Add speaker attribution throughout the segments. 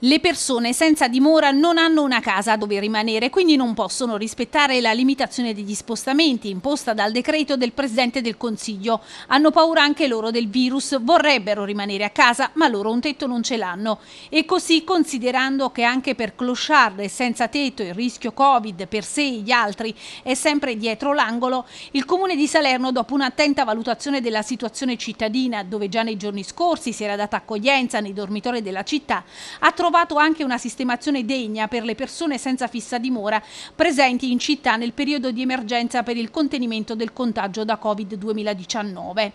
Speaker 1: Le persone senza dimora non hanno una casa dove rimanere, quindi non possono rispettare la limitazione degli spostamenti imposta dal decreto del Presidente del Consiglio. Hanno paura anche loro del virus, vorrebbero rimanere a casa, ma loro un tetto non ce l'hanno. E così, considerando che anche per clochard e senza tetto il rischio Covid per sé e gli altri è sempre dietro l'angolo, il Comune di Salerno, dopo un'attenta valutazione della situazione cittadina, dove già nei giorni scorsi si era data accoglienza nei dormitori della città, ha trovato trovato anche una sistemazione degna per le persone senza fissa dimora presenti in città nel periodo di emergenza per il contenimento del contagio da Covid-2019.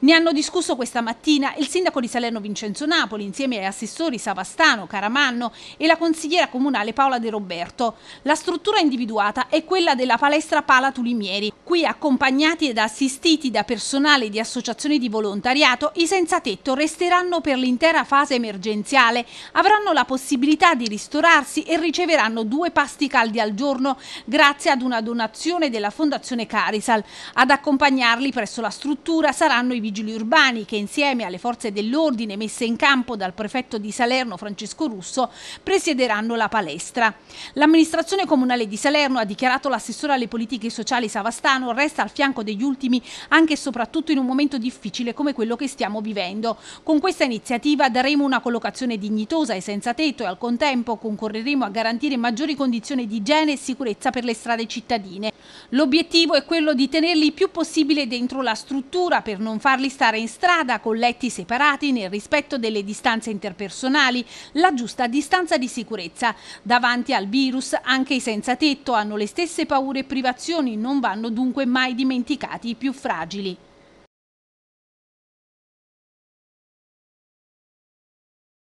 Speaker 1: Ne hanno discusso questa mattina il sindaco di Salerno Vincenzo Napoli insieme agli assessori Savastano, Caramanno e la consigliera comunale Paola De Roberto. La struttura individuata è quella della palestra Pala Tulimieri, qui accompagnati ed assistiti da personale di associazioni di volontariato, i senza tetto resteranno per l'intera fase emergenziale, avranno avranno la possibilità di ristorarsi e riceveranno due pasti caldi al giorno grazie ad una donazione della Fondazione Carisal. Ad accompagnarli presso la struttura saranno i vigili urbani che insieme alle forze dell'ordine messe in campo dal prefetto di Salerno Francesco Russo presiederanno la palestra. L'amministrazione comunale di Salerno ha dichiarato l'assessore alle politiche sociali Savastano resta al fianco degli ultimi anche e soprattutto in un momento difficile come quello che stiamo vivendo. Con questa iniziativa daremo una collocazione dignitosa ai senza tetto e al contempo concorreremo a garantire maggiori condizioni di igiene e sicurezza per le strade cittadine. L'obiettivo è quello di tenerli il più possibile dentro la struttura per non farli stare in strada, con letti separati nel rispetto delle distanze interpersonali, la giusta distanza di sicurezza. Davanti al virus anche i senza tetto hanno le stesse paure e privazioni, non vanno dunque mai dimenticati i più fragili.